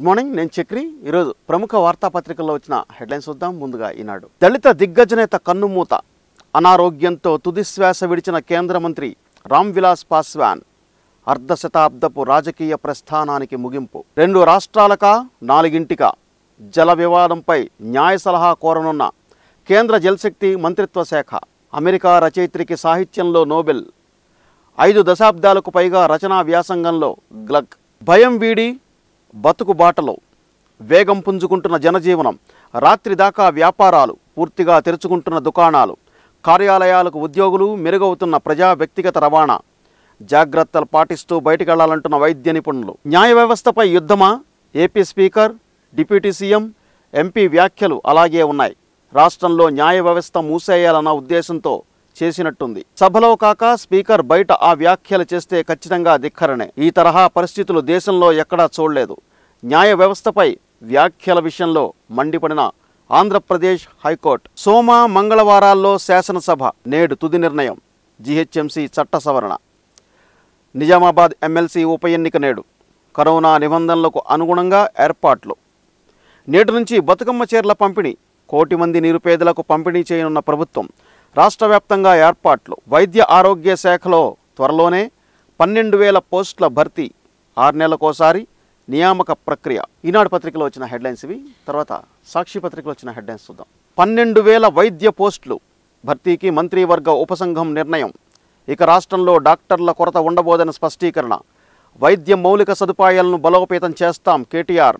good morning నేను చక్రి ఈరోజు ప్రముఖ వార్తాపత్రికల్లో వచ్చిన హెడ్లైన్స్ చూద్దాం ముందుగా ఈనాడు దళిత దిగ్గజ నేత కన్నుమూత అనారోగ్యంతో తుదిశ్వాస విడిచిన కేంద్ర మంత్రి రామ్ విలాస్ పాస్వాన్ అర్ధ శతాబ్దపు రాజకీయ ప్రస్థానానికి ముగింపు రెండు రాష్ట్రాలక నాలుగింటిక జల వివాదంపై న్యాయ సలహా కోరనున్న కేంద్ర జలశక్తి మంత్రిత్వ శాఖ అమెరికా రచయిత్రికి సాహిత్యంలో నోబెల్ ఐదు దశాబ్దాలకు పైగా రచనా వ్యాసంగంలో గ్లగ్ భయం వీడి బతుకు బాటలో వేగం పుంజుకుంటున్న జనజీవనం రాత్రి దాకా వ్యాపారాలు పూర్తిగా తెరుచుకుంటున్న దుకాణాలు కార్యాలయాలకు ఉద్యోగులు మెరుగవుతున్న ప్రజా వ్యక్తిగత రవాణా జాగ్రత్తలు పాటిస్తూ బయటకెళ్లాలంటున్న వైద్య నిపుణులు న్యాయ వ్యవస్థపై యుద్ధమా AP speaker deputy CM MP వ్యాఖ్యలు అలాగే ఉన్నాయి రాష్ట్రంలో న్యాయ వ్యవస్థ మూసేయాలన్న ఉద్దేశంతో చేసినట్టుంది సభలో కాక స్పీకర్ బయట ఆ వ్యాఖ్యలు చేస్తే ఖచ్చితంగా ధిక్కరనే ఈ తరహా పరిస్థితులు దేశంలో ఎక్కడా చూడలేదు న్యాయ వ్యవస్థపై వ్యాఖ్యల విషయంలో మండిపడిన ఆంధ్రప్రదేశ్ హైకోర్టు సోమ మంగళవారాల్లో శాసనసభ నేడు తుది నిర్ణయం జిహెచ్ఎంసి చట్ట సవరణ నిజామాబాద్ ఎమ్మెల్సీ ఉప ఎన్నిక నేడు కరోనా నిబంధనలకు అనుగుణంగా ఏర్పాట్లు నేటి నుంచి బతుకమ్మ చీరల పంపిణీ కోటి మంది నిరుపేదలకు పంపిణీ చేయనున్న ప్రభుత్వం రాష్ట్ర వ్యాప్తంగా ఏర్పాట్లు వైద్య ఆరోగ్య శాఖలో త్వరలోనే పన్నెండు వేల పోస్టుల భర్తీ ఆరు నెలలకోసారి నియామక ప్రక్రియ ఈనాడు పత్రికలో వచ్చిన హెడ్లైన్స్ ఇవి తర్వాత సాక్షి పత్రికలో వచ్చిన హెడ్లైన్స్ చూద్దాం పన్నెండు వేల వైద్య పోస్టులు భర్తీకి మంత్రివర్గ ఉపసంఘం నిర్ణయం ఇక రాష్ట్రంలో డాక్టర్ల కొరత ఉండబోదని స్పష్టీకరణ వైద్య మౌలిక సదుపాయాలను బలోపేతం చేస్తాం కేటీఆర్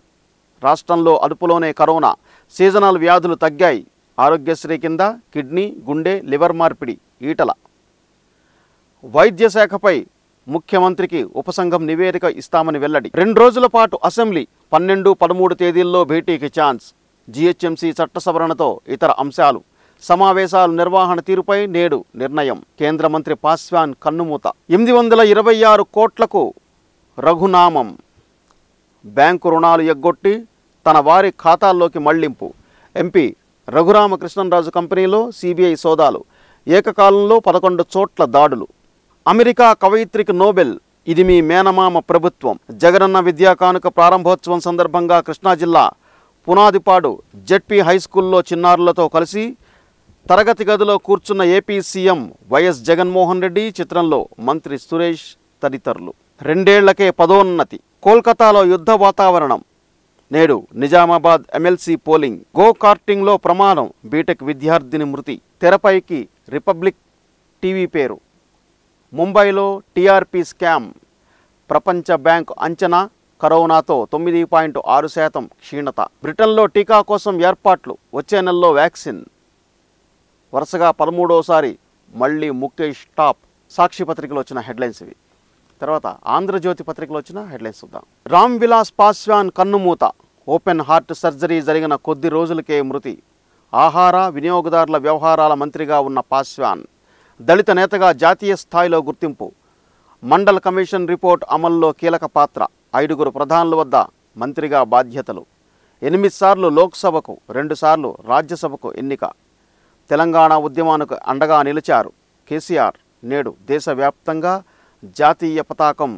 రాష్ట్రంలో అదుపులోనే కరోనా సీజనల్ వ్యాధులు తగ్గాయి ఆరోగ్యశ్రీ కింద కిడ్నీ గుండె లివర్ మార్పిడి ఈటల వైద్య శాఖపై ముఖ్యమంత్రికి ఉపసంఘం నివేదిక ఇస్తామని వెల్లడి రెండు రోజుల పాటు అసెంబ్లీ పన్నెండు పదమూడు తేదీల్లో భేటీకి ఛాన్స్ జీహెచ్ఎంసీ చట్ట సవరణతో ఇతర అంశాలు సమావేశాల నిర్వహణ తీరుపై నేడు నిర్ణయం కేంద్ర మంత్రి పాస్వాన్ కన్నుమూత ఎనిమిది వందల ఇరవై ఆరు కోట్లకు రఘునామం బ్యాంకు రుణాలు ఎగ్గొట్టి తన వారి ఖాతాల్లోకి మళ్లింపు ఎంపీ రఘురామకృష్ణంరాజు కంపెనీలో సిబిఐ సోదాలు ఏకకాలంలో పదకొండు చోట్ల దాడులు అమెరికా కవయిత్రికి నోబెల్ ఇది మీ మేనమామ ప్రభుత్వం జగనన్న విద్యా కానుక ప్రారంభోత్సవం సందర్భంగా కృష్ణా జిల్లా పునాదిపాడు జెడ్పీ హైస్కూల్లో చిన్నారులతో కలిసి తరగతి గదిలో కూర్చున్న AP CM YS Jaganmohan Reddy చిత్రంలో మంత్రి సురేష్ తదితరులు రెండేళ్లకే పదోన్నతి కోల్కతాలో యుద్ధ వాతావరణం నేడు నిజామాబాద్ ఎమ్మెల్సీ పోలింగ్ గో కార్టింగ్లో ప్రమాదం బీటెక్ విద్యార్థిని మృతి తెరపైకి రిపబ్లిక్ టీవీ పేరు ముంబైలో టీఆర్పీ స్కామ్ ప్రపంచ బ్యాంకు అంచనా కరోనాతో తొమ్మిది పాయింట్ ఆరు శాతం క్షీణత బ్రిటన్లో టీకా కోసం ఏర్పాట్లు వచ్చే నెలలో వ్యాక్సిన్ వరుసగా పదమూడోసారి మళ్ళీ ముఖేష్ టాప్ సాక్షి వచ్చిన హెడ్లైన్స్ ఇవి తర్వాత ఆంధ్రజ్యోతి పత్రికలో వచ్చిన హెడ్లైన్స్ చూద్దాం రామ్ విలాస్ పాస్వాన్ కన్నుమూత ఓపెన్ హార్ట్ సర్జరీ జరిగిన కొద్ది రోజులకే మృతి ఆహార వినియోగదారుల వ్యవహారాల మంత్రిగా ఉన్న పాస్వాన్ దళిత నేతగా జాతీయ స్థాయిలో గుర్తింపు మండల్ కమిషన్ రిపోర్ట్ అమల్లో కీలక పాత్ర ఐదుగురు ప్రధానుల వద్ద మంత్రిగా బాధ్యతలు ఎనిమిది సార్లు లోక్సభకు రెండుసార్లు రాజ్యసభకు ఎన్నిక తెలంగాణ ఉద్యమానికి అండగా నిలిచారు కేసీఆర్ నేడు దేశవ్యాప్తంగా జాతీయ పతాకం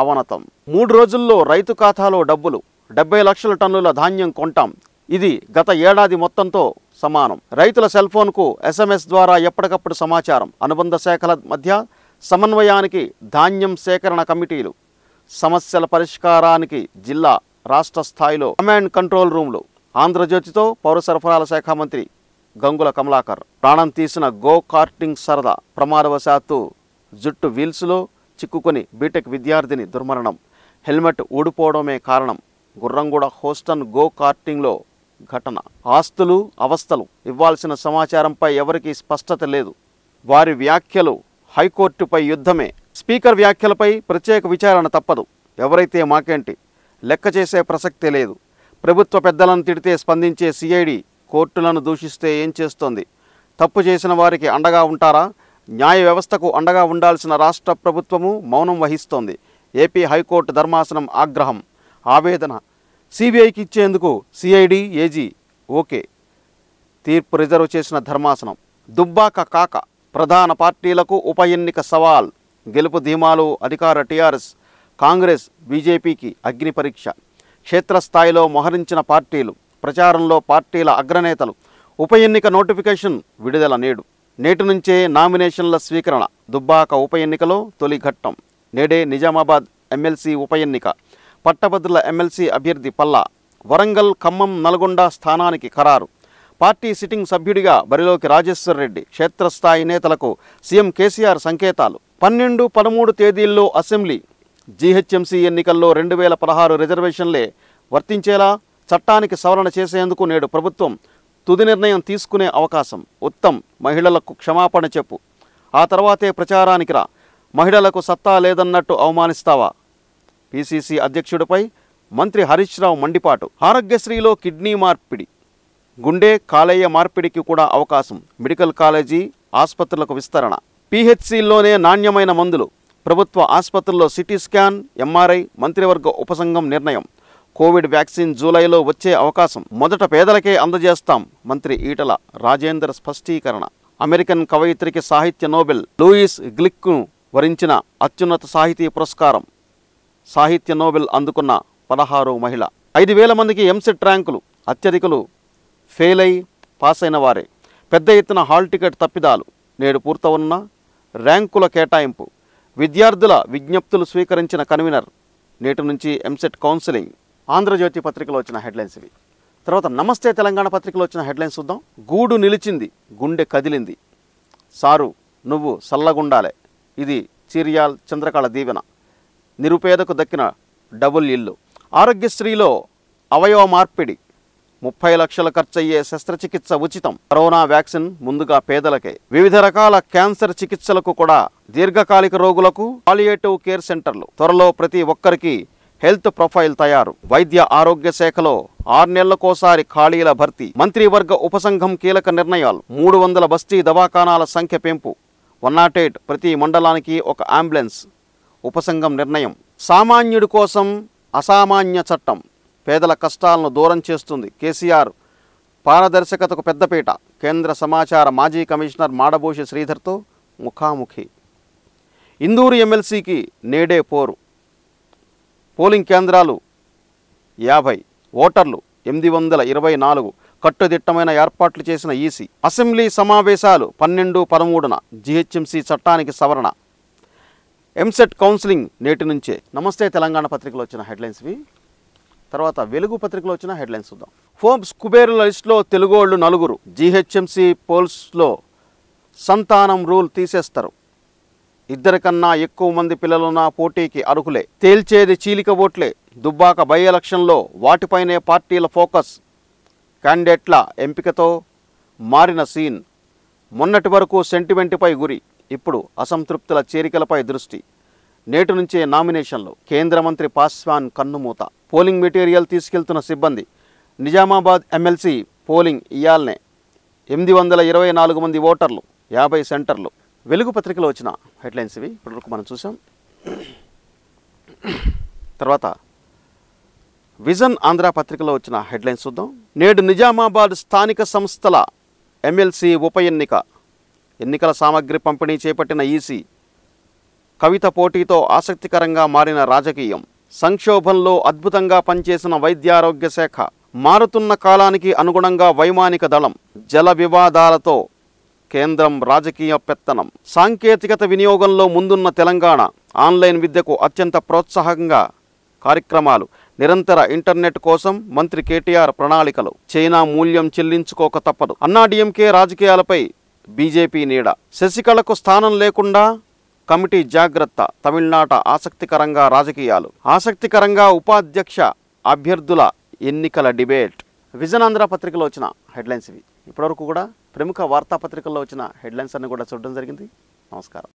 అవనతం మూడు రోజుల్లో రైతు ఖాతాలో డబ్బులు డెబ్బై లక్షల టన్నుల ధాన్యం కొంటాం ఇది గత ఏడాది మొత్తంతో సమానం రైతుల సెల్ ఫోన్కు ఎస్ఎంఎస్ ద్వారా ఎప్పటికప్పుడు సమాచారం అనుబంధ శాఖల మధ్య సమన్వయానికి ధాన్యం సేకరణ కమిటీలు సమస్యల పరిష్కారానికి జిల్లా రాష్ట్ర స్థాయిలో కమాండ్ కంట్రోల్ రూమ్లు ఆంధ్రజ్యోతితో పౌర సరఫరాల శాఖ మంత్రి గంగుల కమలాకర్ ప్రాణం తీసిన గో కార్టింగ్ సరదా ప్రమాదవశాత్తు జుట్టు వీల్స్లో చిక్కుకొని బీటెక్ విద్యార్థిని దుర్మరణం హెల్మెట్ ఊడిపోవడమే కారణం గుర్రంగూడ హోస్టన్ గో కార్టింగ్లో ఘటన ఆస్తులు అవస్థలు ఇవ్వాల్సిన సమాచారంపై ఎవరికీ స్పష్టత లేదు వారి వ్యాఖ్యలు హైకోర్టుపై యుద్ధమే స్పీకర్ వ్యాఖ్యలపై ప్రత్యేక విచారణ తప్పదు ఎవరైతే మాకేంటి లెక్క చేసే ప్రసక్తే లేదు ప్రభుత్వ పెద్దలను తిడితే స్పందించే సిఐడి కోర్టులను దూషిస్తే ఏం చేస్తోంది తప్పు చేసిన వారికి అండగా ఉంటారా న్యాయ వ్యవస్థకు అండగా ఉండాల్సిన రాష్ట్ర ప్రభుత్వము మౌనం వహిస్తోంది ఏపీ హైకోర్టు ధర్మాసనం ఆగ్రహం ఆవేదన సిబిఐకి ఇచ్చేందుకు సిఐడి ఏజీ ఓకే తీర్పు రిజర్వ్ చేసిన ధర్మాసనం దుబ్బాక కాక ప్రధాన పార్టీలకు ఉప ఎన్నిక సవాల్ గెలుపు ధీమాలు అధికార టీఆర్ఎస్ కాంగ్రెస్ బీజేపీకి అగ్ని పరీక్ష క్షేత్రస్థాయిలో మోహరించిన పార్టీలు ప్రచారంలో పార్టీల అగ్రనేతలు ఉప ఎన్నిక నోటిఫికేషన్ విడుదల నేడు నేటి నుంచే నామినేషన్ల స్వీకరణ దుబ్బాక ఉప ఎన్నికలో తొలి ఘట్టం నేడే నిజామాబాద్ ఎమ్మెల్సీ ఉప ఎన్నిక పట్టభద్రుల ఎమ్మెల్సీ అభ్యర్థి పల్లా వరంగల్ ఖమ్మం నల్గొండ స్థానానికి ఖరారు పార్టీ సిట్టింగ్ సభ్యుడిగా బరిలోకి రాజేశ్వర్ రెడ్డి క్షేత్రస్థాయి నేతలకు సీఎం కేసీఆర్ సంకేతాలు పన్నెండు పదమూడు తేదీల్లో అసెంబ్లీ జీహెచ్ఎంసీ ఎన్నికల్లో రెండు వేల పదహారు రిజర్వేషన్లే వర్తించేలా చట్టానికి సవరణ చేసేందుకు నేడు ప్రభుత్వం తుది నిర్ణయం తీసుకునే అవకాశం ఉత్తమ్ మహిళలకు క్షమాపణ చెప్పు ఆ తర్వాతే ప్రచారానికి రా మహిళలకు సత్తా లేదన్నట్టు అవమానిస్తావా పీసీసీ అధ్యక్షుడిపై మంత్రి హరీష్ రావు మండిపాటు ఆరోగ్యశ్రీలో కిడ్నీ మార్పిడి గుండె కాలేయ మార్పిడికి కూడా అవకాశం మెడికల్ కాలేజీ ఆసుపత్రులకు విస్తరణ పిహెచ్సిలోనే నాణ్యమైన మందులు ప్రభుత్వ ఆసుపత్రుల్లో సిటీ స్కాన్ ఎంఆర్ఐ మంత్రివర్గ ఉపసంఘం నిర్ణయం కోవిడ్ వ్యాక్సిన్ జూలైలో వచ్చే అవకాశం మొదట పేదలకే అందజేస్తాం మంత్రి ఈటల రాజేందర్ స్పష్టీకరణ అమెరికన్ కవయిత్రికి సాహిత్య నోబెల్ లూయిస్ గ్లిక్ను వరించిన అత్యున్నత సాహితీ పురస్కారం సాహిత్య నోబెల్ అందుకున్న పదహారు మహిళ ఐదు వేల మందికి ఎంసెట్ ర్యాంకులు అత్యధికులు ఫెయిల్ అయి పాస్ అయిన వారే పెద్ద ఎత్తున హాల్ టికెట్ తప్పిదాలు నేడు పూర్తవున్న ర్యాంకుల కేటాయింపు విద్యార్థుల విజ్ఞప్తులు స్వీకరించిన కన్వీనర్ నేటి నుంచి ఎంసెట్ కౌన్సిలింగ్ ఆంధ్రజ్యోతి పత్రికలో వచ్చిన హెడ్లైన్స్ ఇవి తర్వాత నమస్తే తెలంగాణ పత్రికలో వచ్చిన హెడ్లైన్స్ చూద్దాం గూడు నిలిచింది గుండె కదిలింది సారు నువ్వు సల్లగుండాలే ఇది చీరియాల్ చంద్రకళ దీవెన నిరుపేదకు దక్కిన డబుల్ ఇల్లు ఆరోగ్యశ్రీలో అవయవ మార్పిడి ముప్పై లక్షల ఖర్చయ్యే శస్త్రచికిత్స ఉచితం కరోనా వ్యాక్సిన్ ముందుగా పేదలకే వివిధ రకాల క్యాన్సర్ చికిత్సలకు కూడా దీర్ఘకాలిక రోగులకు పాలియేటివ్ కేర్ సెంటర్లు త్వరలో ప్రతి ఒక్కరికి హెల్త్ ప్రొఫైల్ తయారు వైద్య ఆరోగ్య శాఖలో ఆరు నెలలకోసారి ఖాళీల భర్తీ మంత్రివర్గ ఉపసంఘం కీలక నిర్ణయాలు మూడు వందల బస్తీ దవాఖానాల సంఖ్య పెంపు వన్ నాట్ ఎయిట్ ప్రతి మండలానికి ఒక అంబులెన్స్ ఉపసంఘం నిర్ణయం సామాన్యుడి కోసం అసామాన్య చట్టం పేదల కష్టాలను దూరం చేస్తుంది కేసీఆర్ పారదర్శకతకు పెద్దపీట కేంద్ర సమాచార మాజీ కమిషనర్ మాడబోషి శ్రీధర్తో ముఖాముఖి ఇందూరు ఎమ్మెల్సీకి నేడే పోరు పోలింగ్ కేంద్రాలు యాభై ఓటర్లు ఎనిమిది వందల ఇరవై నాలుగు కట్టుదిట్టమైన ఏర్పాట్లు చేసిన ఈసీ అసెంబ్లీ సమావేశాలు పన్నెండు పదమూడున జిహెచ్ఎంసీ చట్టానికి సవరణ ఎంసెట్ కౌన్సిలింగ్ నేటి నుంచే నమస్తే తెలంగాణ పత్రికలో వచ్చిన హెడ్లైన్స్వి తర్వాత వెలుగు పత్రికలో వచ్చిన హెడ్లైన్స్ చూద్దాం ఫోర్బ్స్ కుబేరుల లిస్టులో తెలుగోళ్లు నలుగురు జీహెచ్ఎంసీ పోల్స్లో సంతానం రూల్ తీసేస్తారు ఇద్దరికన్నా ఎక్కువ మంది పిల్లలున్న పోటీకి అర్హులే తేల్చేది చీలిక ఓట్లే దుబ్బాక బై ఎలక్షన్లో వాటిపైనే పార్టీల ఫోకస్ క్యాండిడేట్ల ఎంపికతో మారిన సీన్ మొన్నటి వరకు సెంటిమెంట్పై గురి ఇప్పుడు అసంతృప్తుల చేరికలపై దృష్టి నేటి నుంచే నామినేషన్లు కేంద్ర మంత్రి పాస్వాన్ కన్నుమూత పోలింగ్ మెటీరియల్ తీసుకెళ్తున్న సిబ్బంది నిజామాబాద్ ఎమ్మెల్సీ పోలింగ్ ఇయాల్నే ఎనిమిది వందల ఇరవై నాలుగు మంది ఓటర్లు యాభై సెంటర్లు వెలుగు పత్రికలో వచ్చిన హెడ్లైన్స్ ఇవి ఇప్పటివరకు మనం చూసాం తర్వాత విజన్ ఆంధ్ర పత్రికలో వచ్చిన హెడ్లైన్స్ చూద్దాం నేడు నిజామాబాద్ స్థానిక సంస్థల ఎమ్మెల్సీ ఉప ఎన్నిక ఎన్నికల సామాగ్రి పంపిణీ చేపట్టిన ఈసీ కవిత పోటీతో ఆసక్తికరంగా మారిన రాజకీయం సంక్షోభంలో అద్భుతంగా పనిచేసిన వైద్యారోగ్య శాఖ మారుతున్న కాలానికి అనుగుణంగా వైమానిక దళం జల వివాదాలతో కేంద్రం రాజకీయ పెత్తనం సాంకేతికత వినియోగంలో ముందున్న తెలంగాణ ఆన్లైన్ విద్యకు అత్యంత ప్రోత్సాహంగా కార్యక్రమాలు నిరంతర ఇంటర్నెట్ కోసం మంత్రి కేటీఆర్ ప్రణాళికలు చైనా మూల్యం చెల్లించుకోక తప్పదు అన్నాడీఎంకే రాజకీయాలపై బీజేపీ నీడ శశికళకు స్థానం లేకుండా కమిటీ జాగ్రత్త తమిళనాట ఆసక్తికరంగా రాజకీయాలు ఆసక్తికరంగా ఉపాధ్యక్ష అభ్యర్థుల ఎన్నికల డిబేట్ విజనాంధ్ర పత్రికలో వచ్చిన హెడ్లైన్స్ ఇవి ఇప్పటివరకు కూడా ప్రముఖ వార్తాపత్రికల్లో వచ్చిన హెడ్లైన్స్ అన్ని కూడా చూడడం జరిగింది నమస్కారం